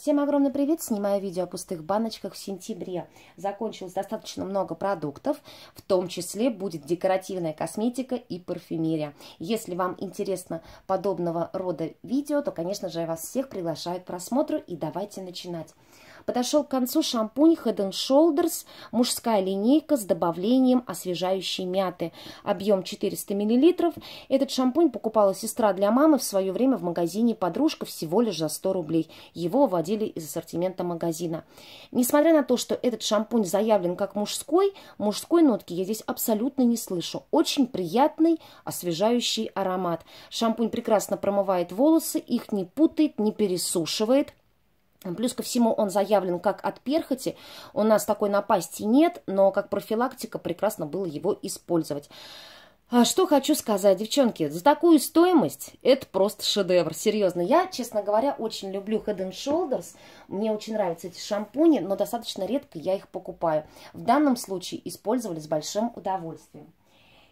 Всем огромный привет! Снимаю видео о пустых баночках в сентябре. Закончилось достаточно много продуктов, в том числе будет декоративная косметика и парфюмерия. Если вам интересно подобного рода видео, то, конечно же, я вас всех приглашаю к просмотру и давайте начинать. Подошел к концу шампунь Head Shoulders, мужская линейка с добавлением освежающей мяты. Объем 400 мл. Этот шампунь покупала сестра для мамы в свое время в магазине «Подружка» всего лишь за 100 рублей. Его вводили из ассортимента магазина. Несмотря на то, что этот шампунь заявлен как мужской, мужской нотки я здесь абсолютно не слышу. Очень приятный, освежающий аромат. Шампунь прекрасно промывает волосы, их не путает, не пересушивает – Плюс ко всему он заявлен как от перхоти, у нас такой напасти нет, но как профилактика прекрасно было его использовать. А что хочу сказать, девчонки, за такую стоимость это просто шедевр, серьезно. Я, честно говоря, очень люблю Head and Shoulders, мне очень нравятся эти шампуни, но достаточно редко я их покупаю. В данном случае использовали с большим удовольствием.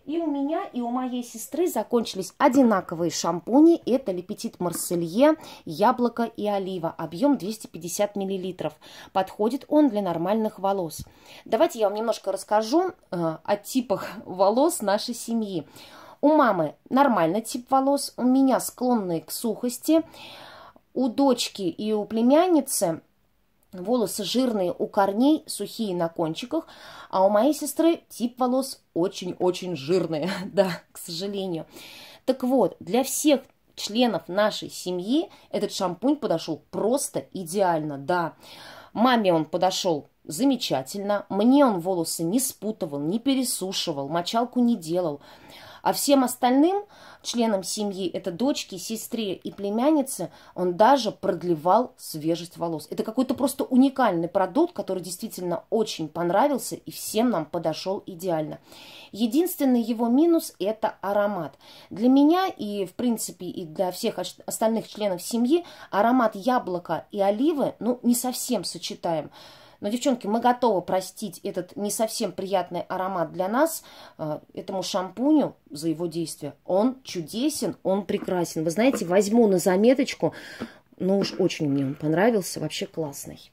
И у меня, и у моей сестры закончились одинаковые шампуни. Это Лепетит Марселье, яблоко и олива. Объем 250 мл. Подходит он для нормальных волос. Давайте я вам немножко расскажу э, о типах волос нашей семьи. У мамы нормальный тип волос, у меня склонные к сухости. У дочки и у племянницы Волосы жирные у корней, сухие на кончиках, а у моей сестры тип волос очень-очень жирные, да, к сожалению. Так вот, для всех членов нашей семьи этот шампунь подошел просто идеально, да. Маме он подошел замечательно, мне он волосы не спутывал, не пересушивал, мочалку не делал. А всем остальным членам семьи, это дочки, сестре и племяннице, он даже продлевал свежесть волос. Это какой-то просто уникальный продукт, который действительно очень понравился и всем нам подошел идеально. Единственный его минус – это аромат. Для меня и, в принципе, и для всех остальных членов семьи аромат яблока и оливы ну, не совсем сочетаем. Но, девчонки, мы готовы простить этот не совсем приятный аромат для нас, э, этому шампуню за его действие. Он чудесен, он прекрасен. Вы знаете, возьму на заметочку, но ну уж очень мне он понравился, вообще классный.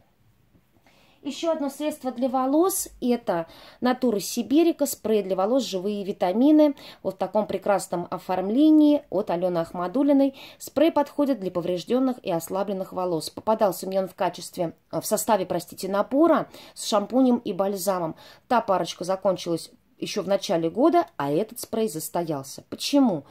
Еще одно средство для волос – это Натура Сибирика, спрей для волос «Живые витамины» вот в таком прекрасном оформлении от Алены Ахмадулиной. Спрей подходит для поврежденных и ослабленных волос. Попадался мне он в качестве, э, в составе, простите, напора с шампунем и бальзамом. Та парочка закончилась еще в начале года, а этот спрей застоялся. Почему?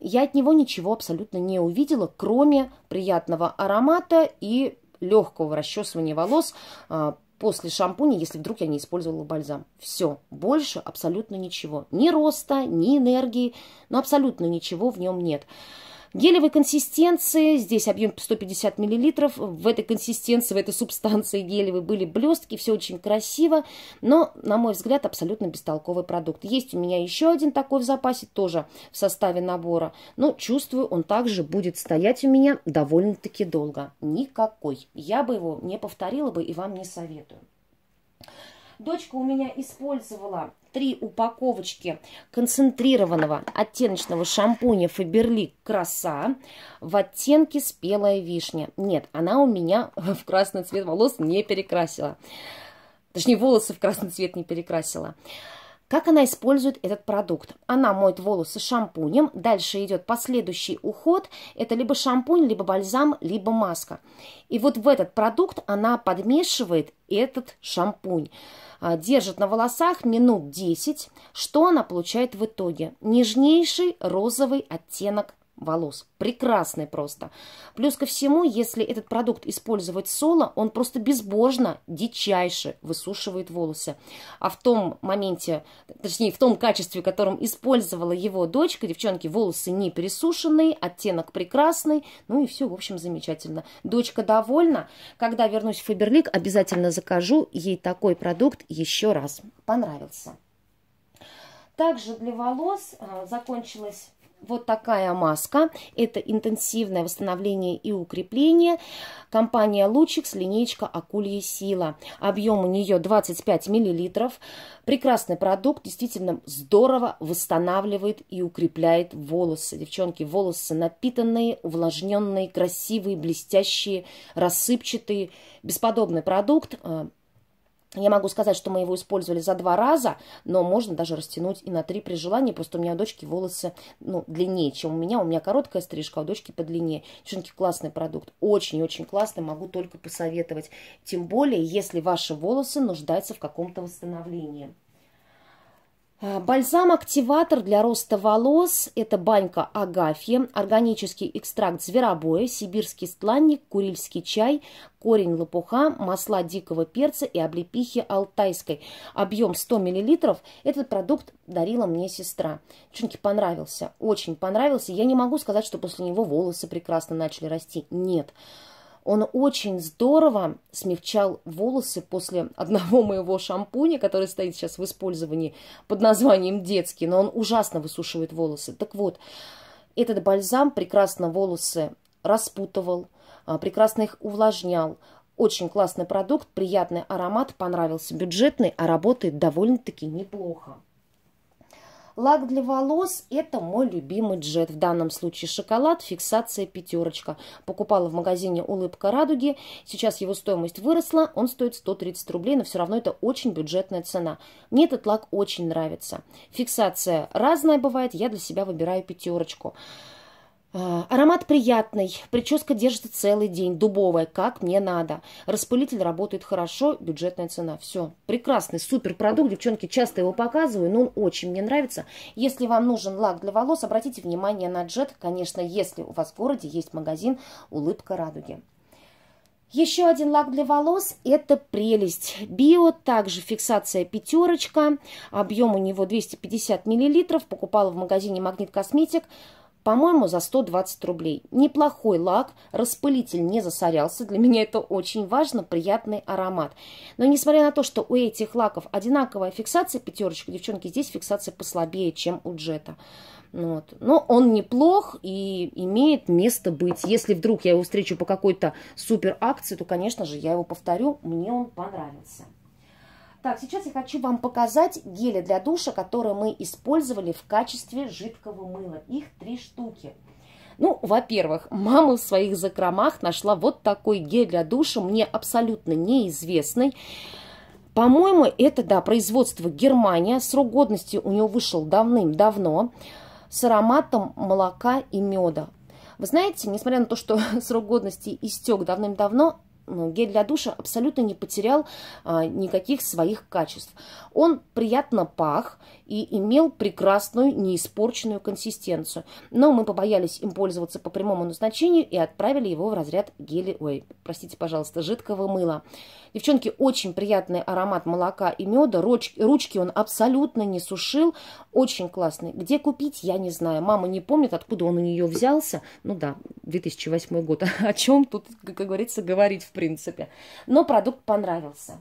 Я от него ничего абсолютно не увидела, кроме приятного аромата и легкого расчесывания волос а, после шампуня, если вдруг я не использовала бальзам. Все, больше абсолютно ничего. Ни роста, ни энергии, но абсолютно ничего в нем нет гелевой консистенции, здесь объем 150 мл, в этой консистенции, в этой субстанции гелевой были блестки, все очень красиво, но, на мой взгляд, абсолютно бестолковый продукт. Есть у меня еще один такой в запасе, тоже в составе набора, но чувствую, он также будет стоять у меня довольно-таки долго. Никакой. Я бы его не повторила бы и вам не советую. Дочка у меня использовала три упаковочки концентрированного оттеночного шампуня Фаберлик Краса в оттенке спелая вишня. Нет, она у меня в красный цвет волос не перекрасила. Точнее, волосы в красный цвет не перекрасила. Как она использует этот продукт? Она моет волосы шампунем, дальше идет последующий уход. Это либо шампунь, либо бальзам, либо маска. И вот в этот продукт она подмешивает этот шампунь. А, держит на волосах минут 10. Что она получает в итоге? Нежнейший розовый оттенок волос. Прекрасный просто. Плюс ко всему, если этот продукт использовать соло, он просто безбожно, дичайше высушивает волосы. А в том моменте, точнее, в том качестве, которым использовала его дочка, девчонки, волосы не пересушенные, оттенок прекрасный, ну и все, в общем, замечательно. Дочка довольна. Когда вернусь в Фаберлик, обязательно закажу ей такой продукт еще раз. Понравился. Также для волос а, закончилась вот такая маска. Это интенсивное восстановление и укрепление. Компания «Лучик» с линейка «Акулья сила». Объем у нее 25 мл. Прекрасный продукт. Действительно здорово восстанавливает и укрепляет волосы. Девчонки, волосы напитанные, увлажненные, красивые, блестящие, рассыпчатые. Бесподобный продукт. Э, я могу сказать, что мы его использовали за два раза, но можно даже растянуть и на три при желании. Просто у меня у дочки волосы ну, длиннее, чем у меня. У меня короткая стрижка, а у дочки подлиннее. Девчонки, классный продукт. Очень-очень классный, могу только посоветовать. Тем более, если ваши волосы нуждаются в каком-то восстановлении. Э, бальзам-активатор для роста волос – это банька агафья, органический экстракт зверобоя, сибирский стланник, курильский чай, корень лопуха, масла дикого перца и облепихи алтайской. Объем 100 мл. Этот продукт дарила мне сестра. Девчонки, понравился, очень понравился. Я не могу сказать, что после него волосы прекрасно начали расти. Нет. Нет. Он очень здорово смягчал волосы после одного моего шампуня, который стоит сейчас в использовании под названием детский, но он ужасно высушивает волосы. Так вот, этот бальзам прекрасно волосы распутывал, а, прекрасно их увлажнял. Очень классный продукт, приятный аромат, понравился бюджетный, а работает довольно-таки неплохо. Лак для волос – это мой любимый джет. В данном случае шоколад, фиксация пятерочка. Покупала в магазине «Улыбка радуги». Сейчас его стоимость выросла, он стоит 130 рублей, но все равно это очень бюджетная цена. Мне этот лак очень нравится. Фиксация разная бывает, я для себя выбираю пятерочку. Э, аромат приятный, прическа держится целый день, дубовая, как мне надо. Распылитель работает хорошо, бюджетная цена. Все, прекрасный, супер продукт, девчонки, часто его показываю, но он очень мне нравится. Если вам нужен лак для волос, обратите внимание на джет, конечно, если у вас в городе есть магазин «Улыбка радуги». Еще один лак для волос – это прелесть. Био, также фиксация пятерочка, объем у него 250 мл, покупала в магазине «Магнит Косметик». По-моему, за 120 рублей. Неплохой лак, распылитель не засорялся. Для меня это очень важно, приятный аромат. Но несмотря на то, что у этих лаков одинаковая фиксация пятерочка, девчонки, здесь фиксация послабее, чем у джета. Ну вот. Но он неплох и имеет место быть. Если вдруг я его встречу по какой-то супер акции, то, конечно же, я его повторю. Мне он понравился. Так, сейчас я хочу вам показать гели для душа, которые мы использовали в качестве жидкого мыла. Их три штуки. Ну, во-первых, мама в своих закромах нашла вот такой гель для душа, мне абсолютно неизвестный. По-моему, это, да, производство Германия. Срок годности у него вышел давным-давно с ароматом молока и меда. Вы знаете, несмотря на то, что срок годности истек давным-давно, ну, гель для душа абсолютно не потерял а, никаких своих качеств. Он приятно пах, и имел прекрасную неиспорченную консистенцию. Но мы побоялись им пользоваться по прямому назначению и отправили его в разряд гели, ой, простите, пожалуйста, жидкого мыла. Девчонки, очень приятный аромат молока и меда, Руч, ручки он абсолютно не сушил, очень классный. Где купить, я не знаю, мама не помнит, откуда он у нее взялся, ну да, 2008 год, о чем тут, как говорится, говорить в принципе. Но продукт понравился.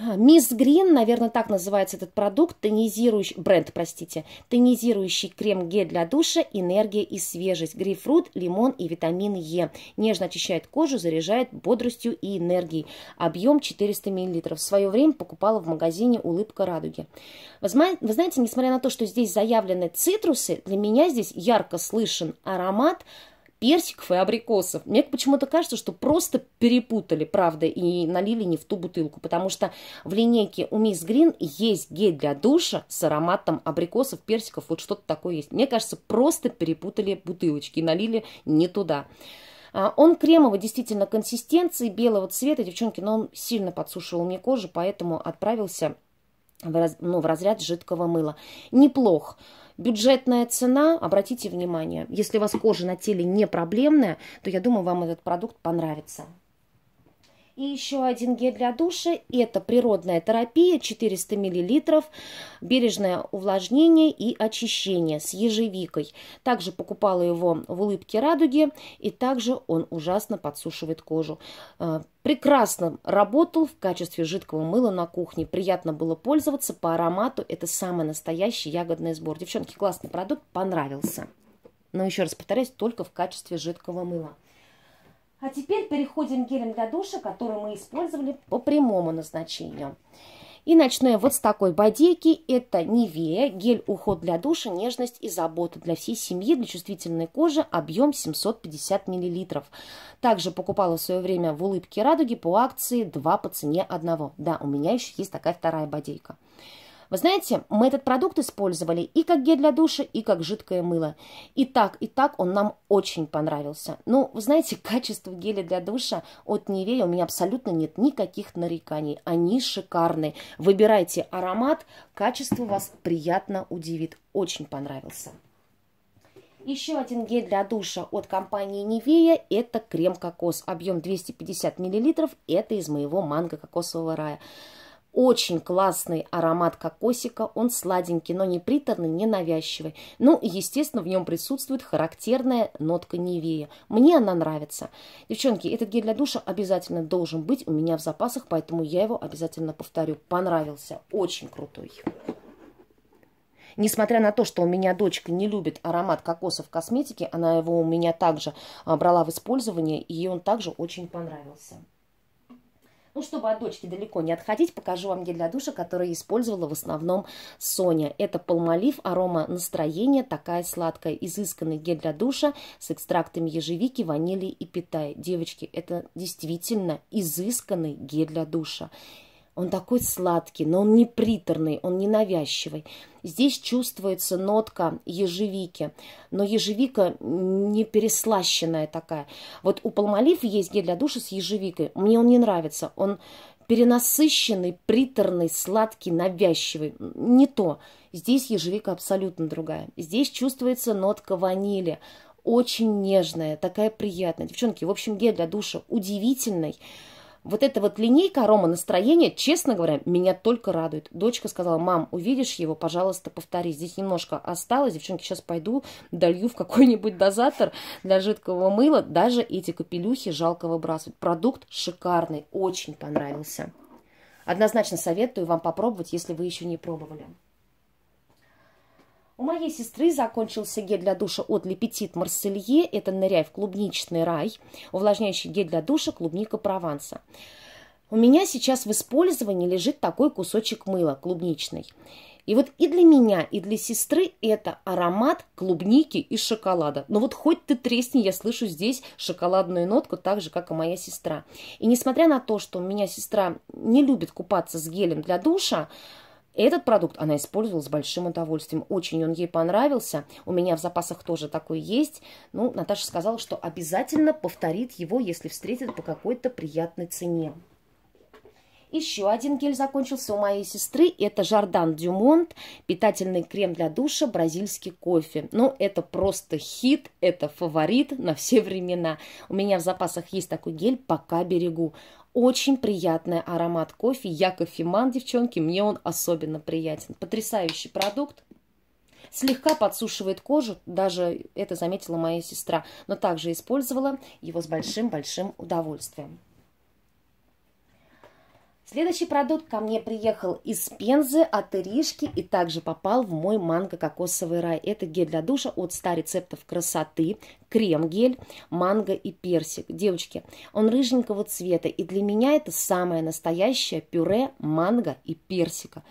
А, Мисс Грин, наверное, так называется этот продукт, тонизирующий, бренд, простите, тонизирующий крем-гель для душа, энергия и свежесть, грейпфрут, лимон и витамин Е. Нежно очищает кожу, заряжает бодростью и энергией. Объем 400 мл. В свое время покупала в магазине «Улыбка радуги». Вы знаете, несмотря на то, что здесь заявлены цитрусы, для меня здесь ярко слышен аромат персиков и абрикосов. Мне почему-то кажется, что просто перепутали, правда, и налили не в ту бутылку, потому что в линейке у Мисс Грин есть гель для душа с ароматом абрикосов, персиков, вот что-то такое есть. Мне кажется, просто перепутали бутылочки и налили не туда. А, он кремовый, действительно, консистенции, белого цвета, девчонки, но он сильно подсушивал мне кожу, поэтому отправился в, раз, ну, в разряд жидкого мыла. Неплох. Бюджетная цена, обратите внимание, если у вас кожа на теле не проблемная, то я думаю, вам этот продукт понравится. И еще один гель для душа. Это природная терапия, 400 мл, бережное увлажнение и очищение с ежевикой. Также покупала его в улыбке радуги. И также он ужасно подсушивает кожу э, прекрасно работал в качестве жидкого мыла на кухне. Приятно было пользоваться по аромату. Это самый настоящий ягодный сбор. Девчонки, классный продукт, понравился. Но еще раз повторяюсь, только в качестве жидкого мыла. А теперь переходим к гелем для душа, который мы использовали по прямому назначению. И начну я вот с такой бодейки. Это Невея, гель уход для душа, нежность и забота для всей семьи, для чувствительной кожи, объем 750 мл. Также покупала в свое время в улыбке радуги по акции 2 по цене 1. Да, у меня еще есть такая вторая бодейка. Вы знаете, мы этот продукт использовали и как гель для душа, и как жидкое мыло. И так, и так он нам очень понравился. Ну, вы знаете, качество геля для душа от Невея у меня абсолютно нет никаких нареканий. Они шикарные. Выбирайте аромат, качество вас приятно удивит. Очень понравился. Еще один гель для душа от компании Невея. это крем кокос. Объем 250 мл. Это из моего манго кокосового рая. Очень классный аромат кокосика, он сладенький, но не приторный, не навязчивый. Ну и, естественно, в нем присутствует характерная нотка Невея. Мне она нравится. Девчонки, этот гель для душа обязательно должен быть у меня в запасах, поэтому я его обязательно повторю. Понравился, очень крутой. Несмотря на то, что у меня дочка не любит аромат кокоса в косметике, она его у меня также а, брала в использование, и он также очень понравился. Ну, чтобы от дочки далеко не отходить, покажу вам гель для душа, который использовала в основном Соня. Это полмолив, арома настроения, такая сладкая, изысканный гель для душа с экстрактами ежевики, ванили и питая. Девочки, это действительно изысканный гель для душа. Он такой сладкий, но он не приторный, он не навязчивый. Здесь чувствуется нотка ежевики, но ежевика не переслащенная такая. Вот у Палмалиф есть гель для душа с ежевикой. Мне он не нравится. Он перенасыщенный, приторный, сладкий, навязчивый. Не то. Здесь ежевика абсолютно другая. Здесь чувствуется нотка ванили. Очень нежная, такая приятная. Девчонки, в общем, гель для душа удивительный. Вот эта вот линейка настроения, честно говоря, меня только радует. Дочка сказала, мам, увидишь его, пожалуйста, повтори. Здесь немножко осталось. Девчонки, сейчас пойду, долью в какой-нибудь дозатор для жидкого мыла. Даже эти капелюхи жалко выбрасывать. Продукт шикарный, очень понравился. Однозначно советую вам попробовать, если вы еще не пробовали. У моей сестры закончился гель для душа от Лепетит Марселье. Это ныряй в клубничный рай, увлажняющий гель для душа клубника Прованса. У меня сейчас в использовании лежит такой кусочек мыла клубничный. И вот и для меня, и для сестры это аромат клубники и шоколада. Но ну вот хоть ты тресни, я слышу здесь шоколадную нотку, так же, как и моя сестра. И несмотря на то, что у меня сестра не любит купаться с гелем для душа, этот продукт она использовала с большим удовольствием. Очень он ей понравился. У меня в запасах тоже такой есть. Ну, Наташа сказала, что обязательно повторит его, если встретит по какой-то приятной цене. Еще один гель закончился у моей сестры. Это Жардан Дюмонт, питательный крем для душа, бразильский кофе. Ну, это просто хит, это фаворит на все времена. У меня в запасах есть такой гель, пока берегу. Очень приятный аромат кофе. Я кофеман, девчонки, мне он особенно приятен. Потрясающий продукт слегка подсушивает кожу, даже это заметила моя сестра, но также использовала его с большим-большим удовольствием. Следующий продукт ко мне приехал из Пензы, от Иришки и также попал в мой манго-кокосовый рай. Это гель для душа от 100 рецептов красоты, крем-гель, манго и персик. Девочки, он рыженького цвета и для меня это самое настоящее пюре манго и персика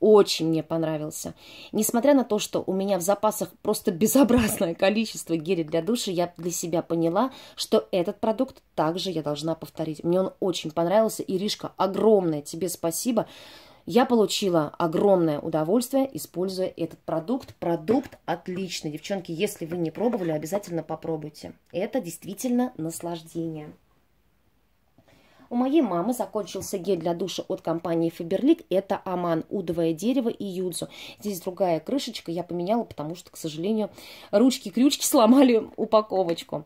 очень мне понравился. Несмотря на то, что у меня в запасах просто безобразное количество гелей для душа, я для себя поняла, что этот продукт также я должна повторить. Мне он очень понравился. Иришка, огромное тебе спасибо. Я получила огромное удовольствие, используя этот продукт. Продукт отличный. Девчонки, если вы не пробовали, обязательно попробуйте. Это действительно наслаждение. У моей мамы закончился гель для душа от компании Фаберлик. Это Аман, удовое дерево и юдзу. Здесь другая крышечка, я поменяла, потому что, к сожалению, ручки-крючки сломали упаковочку.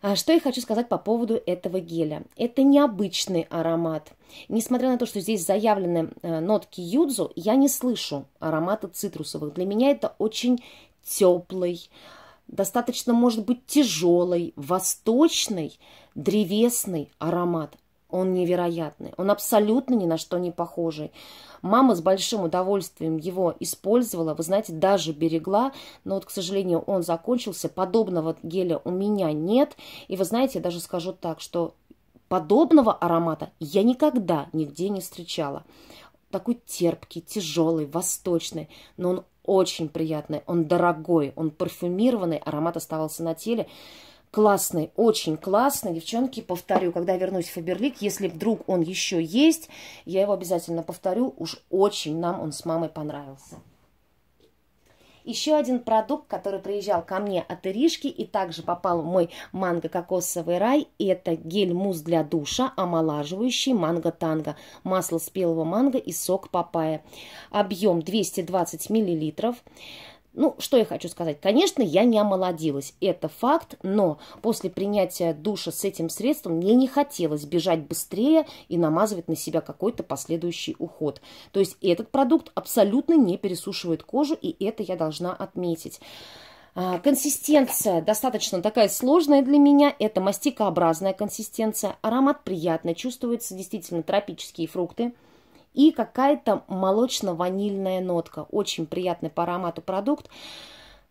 А что я хочу сказать по поводу этого геля. Это необычный аромат. Несмотря на то, что здесь заявлены э, нотки юдзу, я не слышу аромата цитрусовых. Для меня это очень теплый, достаточно, может быть, тяжелый, восточный, древесный аромат. Он невероятный, он абсолютно ни на что не похожий. Мама с большим удовольствием его использовала, вы знаете, даже берегла, но вот, к сожалению, он закончился. Подобного геля у меня нет. И вы знаете, я даже скажу так, что подобного аромата я никогда нигде не встречала. Такой терпкий, тяжелый, восточный, но он очень приятный, он дорогой, он парфюмированный, аромат оставался на теле классный, очень классный. Девчонки, повторю, когда вернусь в Фаберлик, если вдруг он еще есть, я его обязательно повторю. Уж очень нам он с мамой понравился. Еще один продукт, который приезжал ко мне от Иришки и также попал в мой манго-кокосовый рай, это гель-мусс для душа, омолаживающий манго-танго, масло спелого манго и сок папайя. Объем 220 миллилитров. Ну, что я хочу сказать? Конечно, я не омолодилась, это факт, но после принятия душа с этим средством мне не хотелось бежать быстрее и намазывать на себя какой-то последующий уход. То есть этот продукт абсолютно не пересушивает кожу, и это я должна отметить. А, консистенция достаточно такая сложная для меня. Это мастикообразная консистенция. Аромат приятный, чувствуются действительно тропические фрукты и какая-то молочно-ванильная нотка. Очень приятный по аромату продукт.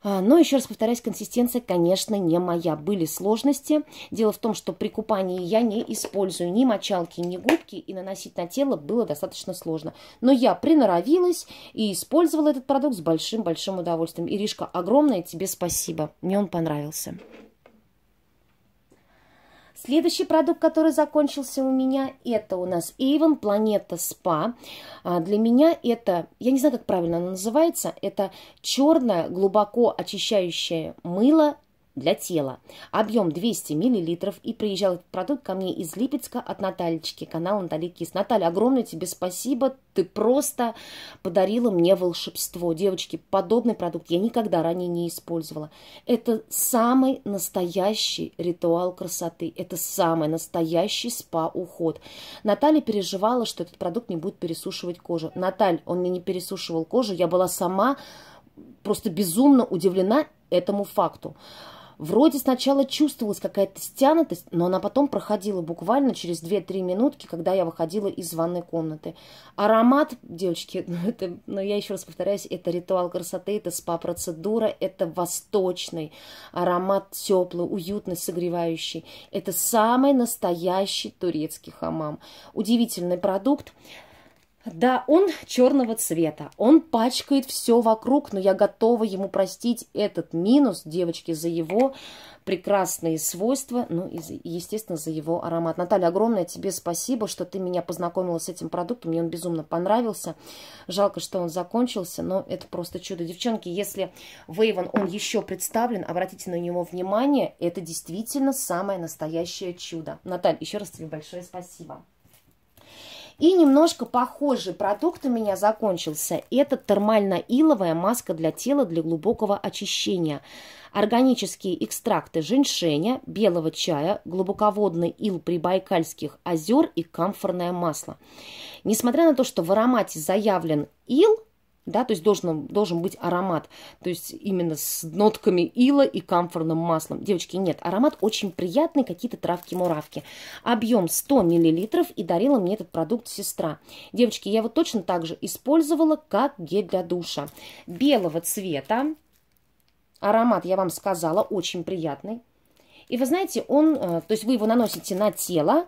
А, но, еще раз повторяюсь, консистенция, конечно, не моя. Были сложности. Дело в том, что при купании я не использую ни мочалки, ни губки, и наносить на тело было достаточно сложно. Но я приноровилась и использовала этот продукт с большим-большим удовольствием. Иришка, огромное тебе спасибо. Мне он понравился. Следующий продукт, который закончился у меня, это у нас Avon Планета Спа. А, для меня это, я не знаю, как правильно она называется, это черное глубоко очищающее мыло для тела. Объем 200 мл и приезжал этот продукт ко мне из Липецка от Натальчики, канал Натали Кис. Наталья, огромное тебе спасибо, ты просто подарила мне волшебство. Девочки, подобный продукт я никогда ранее не использовала. Это самый настоящий ритуал красоты, это самый настоящий спа-уход. Наталья переживала, что этот продукт не будет пересушивать кожу. Наталь, он мне не пересушивал кожу, я была сама просто безумно удивлена этому факту. Вроде сначала чувствовалась какая-то стянутость, но она потом проходила буквально через 2-3 минутки, когда я выходила из ванной комнаты. Аромат, девочки, ну, это, ну я еще раз повторяюсь, это ритуал красоты, это спа-процедура, это восточный аромат теплый, уютный, согревающий. Это самый настоящий турецкий хамам. Удивительный продукт. Да, он черного цвета, он пачкает все вокруг, но я готова ему простить этот минус, девочки, за его прекрасные свойства, ну и, естественно, за его аромат. Наталья, огромное тебе спасибо, что ты меня познакомила с этим продуктом, мне он безумно понравился. Жалко, что он закончился, но это просто чудо. Девчонки, если Вейван, он еще представлен, обратите на него внимание, это действительно самое настоящее чудо. Наталья, еще раз тебе большое спасибо. И немножко похожий продукт у меня закончился. Это термально-иловая маска для тела для глубокого очищения. Органические экстракты женьшеня, белого чая, глубоководный ил прибайкальских озер и камфорное масло. Несмотря на то, что в аромате заявлен ил, да, то есть должен, должен быть аромат, то есть именно с нотками ила и камфорным маслом. Девочки, нет, аромат очень приятный, какие-то травки-муравки. Объем 100 мл и дарила мне этот продукт сестра. Девочки, я его точно так же использовала, как гель для душа. Белого цвета, аромат, я вам сказала, очень приятный. И вы знаете, он, э, то есть вы его наносите на тело,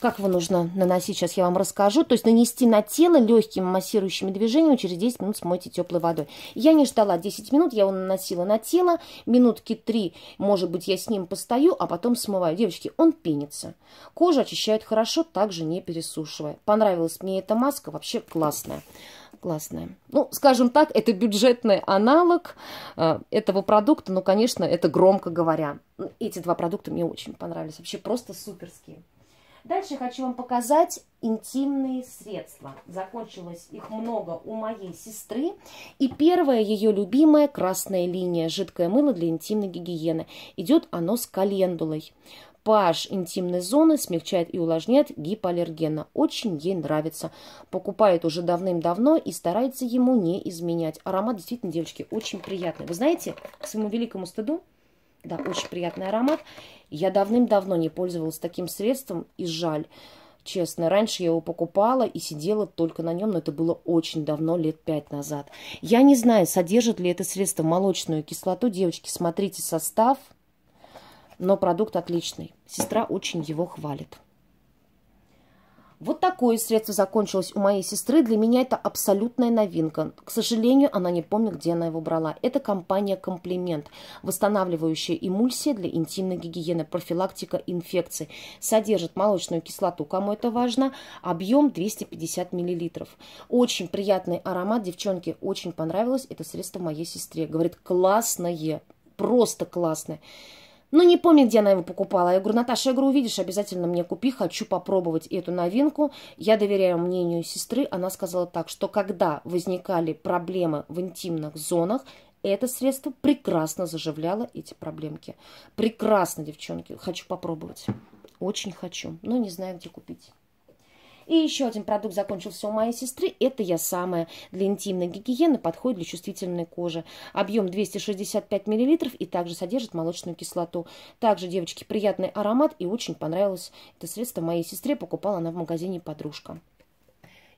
как его нужно наносить, сейчас я вам расскажу. То есть нанести на тело легкими массирующими движениями, через 10 минут смойте теплой водой. Я не ждала 10 минут, я его наносила на тело. Минутки 3, может быть, я с ним постою, а потом смываю. Девочки, он пенится. Кожу очищает хорошо, также не пересушивая. Понравилась мне эта маска, вообще классная классная. Ну, скажем так, это бюджетный аналог э, этого продукта, но, конечно, это громко говоря. Эти два продукта мне очень понравились, вообще просто суперские. Дальше хочу вам показать интимные средства. Закончилось их много у моей сестры. И первая ее любимая красная линия, жидкое мыло для интимной гигиены. Идет оно с календулой. Паш интимной зоны смягчает и увлажняет гипоаллергенно. Очень ей нравится. Покупает уже давным-давно и старается ему не изменять. Аромат действительно, девочки, очень приятный. Вы знаете, к своему великому стыду, да, очень приятный аромат. Я давным-давно не пользовалась таким средством, и жаль. Честно, раньше я его покупала и сидела только на нем, но это было очень давно, лет пять назад. Я не знаю, содержит ли это средство молочную кислоту. Девочки, смотрите состав, но продукт отличный. Сестра очень его хвалит. Вот такое средство закончилось у моей сестры. Для меня это абсолютная новинка. К сожалению, она не помнит, где она его брала. Это компания «Комплимент». Восстанавливающая эмульсия для интимной гигиены, профилактика инфекций. Содержит молочную кислоту, кому это важно. Объем 250 мл. Очень приятный аромат. девчонке очень понравилось это средство моей сестре. Говорит, классное, просто классное. Ну, не помню, где она его покупала. Я говорю, Наташа, я говорю, увидишь, обязательно мне купи, хочу попробовать эту новинку. Я доверяю мнению сестры. Она сказала так, что когда возникали проблемы в интимных зонах, это средство прекрасно заживляло эти проблемки. Прекрасно, девчонки. Хочу попробовать. Очень хочу, но не знаю, где купить. И еще один продукт закончился у моей сестры. Это я самая для интимной гигиены, подходит для чувствительной кожи. Объем 265 мл и также содержит молочную кислоту. Также, девочки, приятный аромат и очень понравилось это средство моей сестре. Покупала она в магазине «Подружка».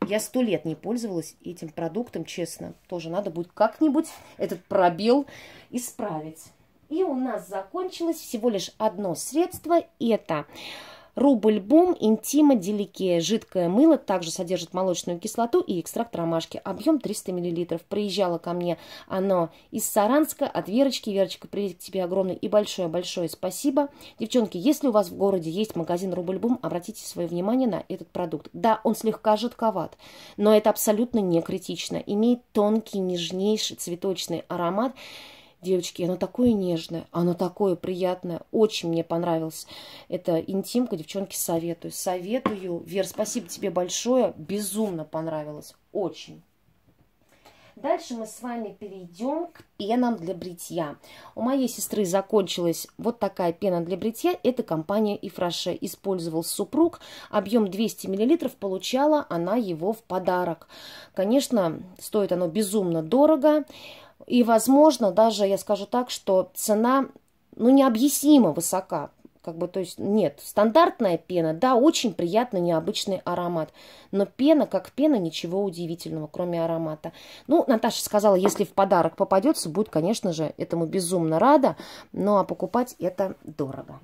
Я сто лет не пользовалась этим продуктом, честно. Тоже надо будет как-нибудь этот пробел исправить. И у нас закончилось всего лишь одно средство. Это Рубль-бум, интима, делике. Жидкое мыло также содержит молочную кислоту и экстракт ромашки. Объем 300 мл. Приезжало ко мне оно из Саранска от Верочки. Верочка, привет к тебе огромное и большое-большое спасибо. Девчонки, если у вас в городе есть магазин Рубль-бум, обратите свое внимание на этот продукт. Да, он слегка жидковат, но это абсолютно не критично. Имеет тонкий, нежнейший цветочный аромат девочки, оно такое нежное, оно такое приятное, очень мне понравилось. Это интимка, девчонки, советую. Советую. Вер, спасибо тебе большое, безумно понравилось, очень. Дальше мы с вами перейдем к пенам для бритья. У моей сестры закончилась вот такая пена для бритья. Это компания Ифраше. Использовал супруг. Объем 200 мл. Получала она его в подарок. Конечно, стоит оно безумно дорого. И, возможно, даже я скажу так, что цена, ну, необъяснимо высока. Как бы, то есть, нет, стандартная пена, да, очень приятный, необычный аромат. Но пена, как пена, ничего удивительного, кроме аромата. Ну, Наташа сказала, если в подарок попадется, будет, конечно же, этому безумно рада. Ну, а покупать это дорого.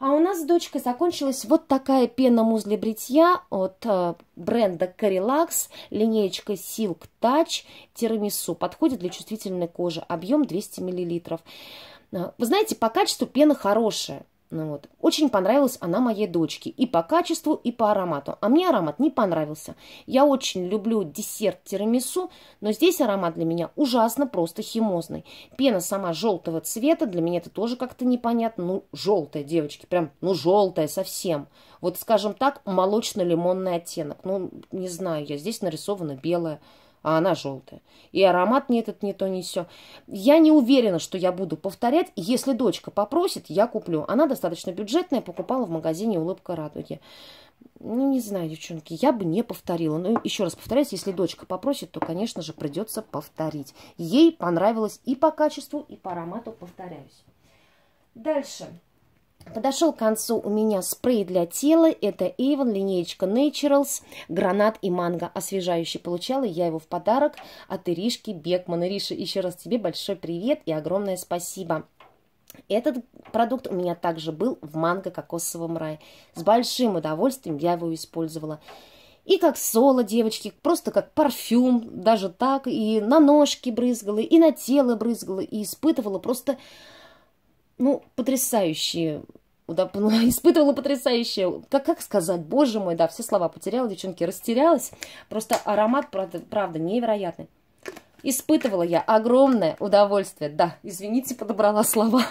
А у нас с дочкой закончилась вот такая пена музли бритья от э, бренда Carilax линеечка Silk Touch тирамису. Подходит для чувствительной кожи. Объем 200 мл. Э, вы знаете, по качеству пена хорошая. Ну вот. Очень понравилась она моей дочке и по качеству, и по аромату. А мне аромат не понравился. Я очень люблю десерт тирамису, но здесь аромат для меня ужасно просто химозный. Пена сама желтого цвета, для меня это тоже как-то непонятно. Ну, желтая, девочки, прям, ну, желтая совсем. Вот, скажем так, молочно-лимонный оттенок. Ну, не знаю, я здесь нарисована белая а она желтая. И аромат не этот, не то, не все. Я не уверена, что я буду повторять. Если дочка попросит, я куплю. Она достаточно бюджетная, покупала в магазине «Улыбка радуги». Ну, не знаю, девчонки, я бы не повторила. Но ну, еще раз повторяюсь, если дочка попросит, то, конечно же, придется повторить. Ей понравилось и по качеству, и по аромату, повторяюсь. Дальше. Подошел к концу у меня спрей для тела. Это Avon, линеечка Naturals, гранат и манго освежающий. Получала я его в подарок от Иришки Бекман. Ириша, еще раз тебе большой привет и огромное спасибо. Этот продукт у меня также был в манго кокосовом рае. С большим удовольствием я его использовала. И как соло, девочки, просто как парфюм, даже так, и на ножки брызгала, и на тело брызгала, и испытывала просто ну, потрясающие ну, испытывала потрясающее, как, как сказать, боже мой, да, все слова потеряла, девчонки, растерялась. Просто аромат, правда, правда невероятный. Испытывала я огромное удовольствие. Да, извините, подобрала слова.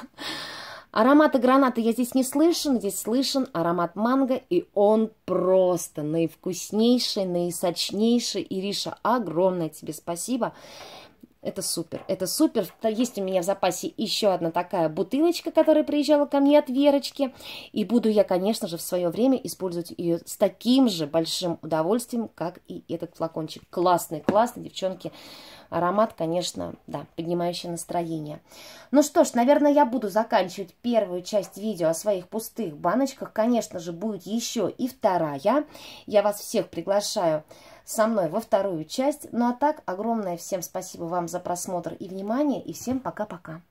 Аромата граната я здесь не слышен, здесь слышен аромат манго, и он просто наивкуснейший, наисочнейший. Ириша, огромное тебе спасибо. Спасибо. Это супер, это супер. Есть у меня в запасе еще одна такая бутылочка, которая приезжала ко мне от Верочки. И буду я, конечно же, в свое время использовать ее с таким же большим удовольствием, как и этот флакончик. Классный, классный, девчонки. Аромат, конечно, да, поднимающий настроение. Ну что ж, наверное, я буду заканчивать первую часть видео о своих пустых баночках. Конечно же, будет еще и вторая. Я вас всех приглашаю со мной во вторую часть. Ну а так, огромное всем спасибо вам за просмотр и внимание, и всем пока-пока.